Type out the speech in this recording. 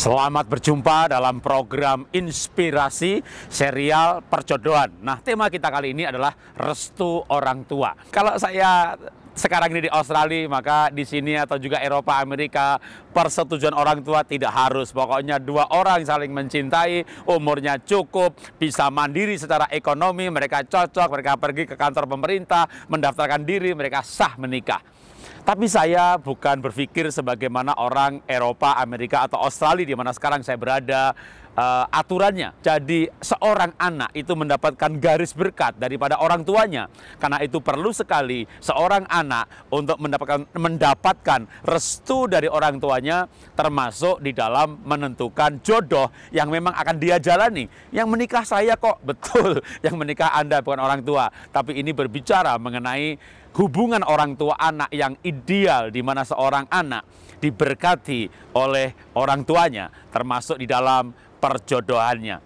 Selamat berjumpa dalam program Inspirasi serial Perjodohan. Nah, tema kita kali ini adalah restu orang tua. Kalau saya sekarang ini di Australia, maka di sini atau juga Eropa, Amerika, persetujuan orang tua tidak harus. Pokoknya dua orang saling mencintai, umurnya cukup, bisa mandiri secara ekonomi, mereka cocok, mereka pergi ke kantor pemerintah, mendaftarkan diri, mereka sah menikah. Tapi saya bukan berpikir sebagaimana orang Eropa, Amerika, atau Australia di mana sekarang saya berada, uh, aturannya. Jadi seorang anak itu mendapatkan garis berkat daripada orang tuanya. Karena itu perlu sekali seorang anak untuk mendapatkan mendapatkan restu dari orang tuanya termasuk di dalam menentukan jodoh yang memang akan dia jalani. Yang menikah saya kok betul, yang menikah Anda bukan orang tua, tapi ini berbicara mengenai hubungan orang tua anak yang ideal di mana seorang anak diberkati oleh orang tuanya termasuk di dalam perjodohannya.